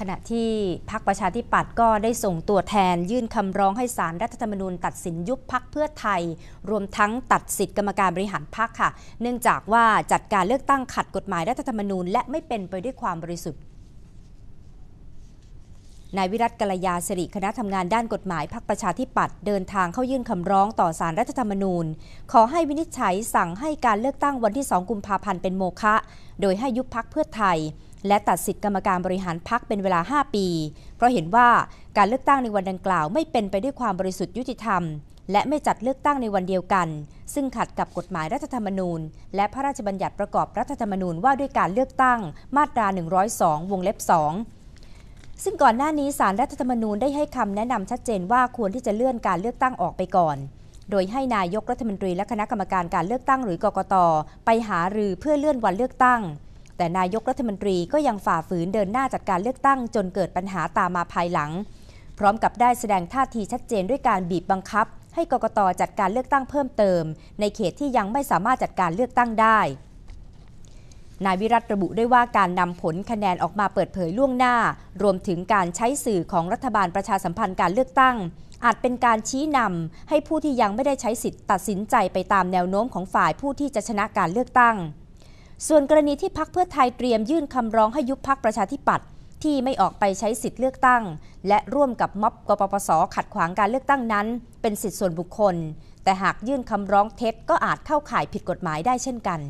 ขณะที่พรรคประชาธิปัตย์ก็ได้ส่งตัวแทนยื่นคำร้องให้สารรัฐธรรมนูญตัดสินยุบพักเพื่อไทย รวมทั้งตัดสิทธิกรรมการบริหารพักค่ะ เนื่องจากว่าจัดการเลือกตั้งขัดกฎหมายรัฐธรรมนูญ และไม่เป็นไปด้วยความบริสุทธิ์นายวิรัตกัลยาสิริ คณะทำงานด้านกฎหมายพรรคประชาธิปัตย์เดินทางเข้ายื่นคำร้องต่อสารรัฐธรรมนูญ ขอให้วินิจฉัยสั่งให้การเลือกตั้งวันที่ 2 กุมภาพันธ์ เป็นโมฆะโดยให้ยุบพักเพื่อไทยและตัดสิทธิกรรมการบริหารพักเป็นเวลา 5 ปี เพราะเห็นว่าการเลือกตั้งในวันดังกล่าวไม่เป็นไปด้วยความบริสุทธิ์ยุติธรรม และไม่จัดเลือกตั้งในวันเดียวกัน ซึ่งขัดกับกฎหมายรัฐธรรมนูญ และพระราชบัญญัติประกอบรัฐธรรมนูญว่าด้วยการเลือกตั้งมาตรา 102 วงเล็บ 2ซึ่งก่อนหน้านี้สารรัฐธรรมนูญได้ให้คำแนะนำชัดเจนว่าควรที่จะเลื่อนการเลือกตั้งออกไปก่อน โดยให้นายกรัฐมนตรีและคณะกรรมการการเลือกตั้งหรือกกตไปหารือเพื่อเลื่อนวันเลือกตั้ง แต่นายกรัฐมนตรีก็ยังฝ่าฝืนเดินหน้าจัดการเลือกตั้ง จนเกิดปัญหาตามมาภายหลัง พร้อมกับได้แสดงท่าทีชัดเจนด้วยการบีบบังคับ ให้กกตจัดการเลือกตั้งเพิ่มเติม ในเขตที่ยังไม่สามารถจัดการเลือกตั้งได้นายวิรัตระบุได้ว่าการนำผลคะแนนออกมาเปิดเผยล่วงหน้า รวมถึงการใช้สื่อของรัฐบาลประชาสัมพันธ์การเลือกตั้ง อาจเป็นการชี้นำให้ผู้ที่ยังไม่ได้ใช้สิทธิ์ตัดสินใจไปตามแนวโน้มของฝ่ายผู้ที่จะชนะการเลือกตั้ง ส่วนกรณีที่พักเพื่อไทยเตรียมยื่นคำร้องให้ยุบพักประชาธิปัตย์ที่ไม่ออกไปใช้สิทธิ์เลือกตั้ง และร่วมกับม็อบกปปสขัดขวางการเลือกตั้งนั้น เป็นสิทธิส่วนบุคคล แต่หากยื่นคำร้องเท็จก็อาจเข้าข่ายผิดกฎหมายได้เช่นกัน